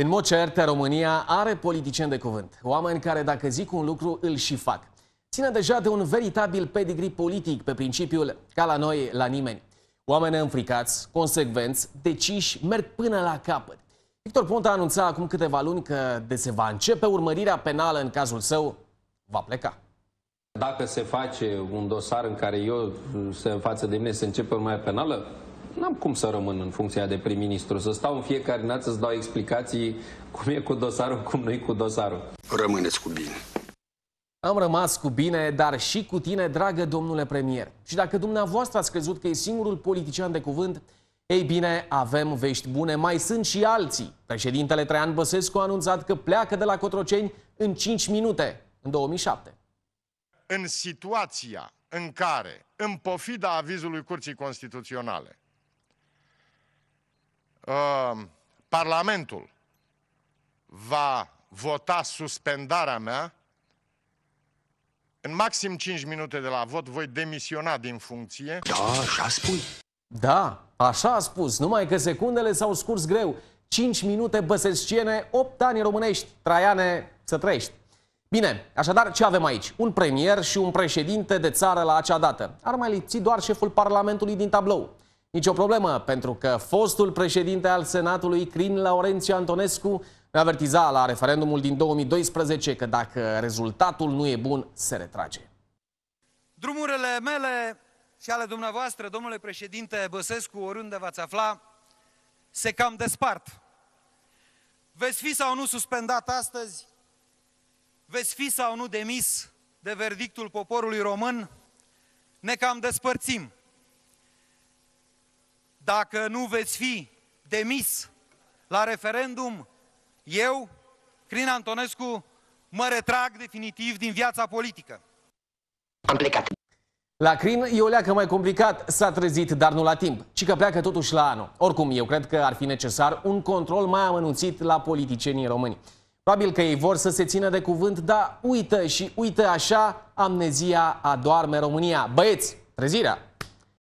În mod cert, România are politicieni de cuvânt, oameni care dacă zic un lucru, îl și fac. Ține deja de un veritabil pedigree politic pe principiul ca la noi, la nimeni. Oameni înfricați, consecvenți, deciși, merg până la capăt. Victor Ponta anunța acum câteva luni că de se va începe urmărirea penală în cazul său, va pleca. Dacă se face un dosar în care eu, în față de mine, se începe urmărirea penală, n-am cum să rămân în funcția de prim-ministru, să stau în fiecare dată să-ți dau explicații cum e cu dosarul, cum nu e cu dosarul. Rămâneți cu bine. Am rămas cu bine, dar și cu tine, dragă domnule premier. Și dacă dumneavoastră ați crezut că e singurul politician de cuvânt, ei bine, avem vești bune, mai sunt și alții. Președintele Traian Băsescu a anunțat că pleacă de la Cotroceni în 5 minute, în 2007. În situația în care, în pofida avizului Curții Constituționale, Ehm, Parlamentul va vota suspendarea mea, în maxim 5 minute de la vot voi demisiona din funcție. Da, așa spui. Da, așa a spus, numai că secundele s-au scurs greu. 5 minute băsescene, 8 ani românești, Traiane, să trăiești. Bine, așadar, ce avem aici? Un premier și un președinte de țară la acea dată. Ar mai lipsi doar șeful Parlamentului din tablou. Nicio problemă, pentru că fostul președinte al Senatului, Crin Laurențiu Antonescu, ne-a avertiza la referendumul din 2012 că dacă rezultatul nu e bun, se retrage. Drumurile mele și ale dumneavoastră, domnule președinte Băsescu, oriunde v-ați afla, se cam despart. Veți fi sau nu suspendat astăzi? Veți fi sau nu demis de verdictul poporului român? Ne cam despărțim dacă nu veți fi demis la referendum, eu, Crin Antonescu, mă retrag definitiv din viața politică. Am plecat. La Crin e o leacă mai complicat, s-a trezit, dar nu la timp, ci că pleacă totuși la anul. Oricum, eu cred că ar fi necesar un control mai amănunțit la politicienii români. Probabil că ei vor să se țină de cuvânt, dar uită și uită așa amnezia adoarme România. Băieți, trezirea!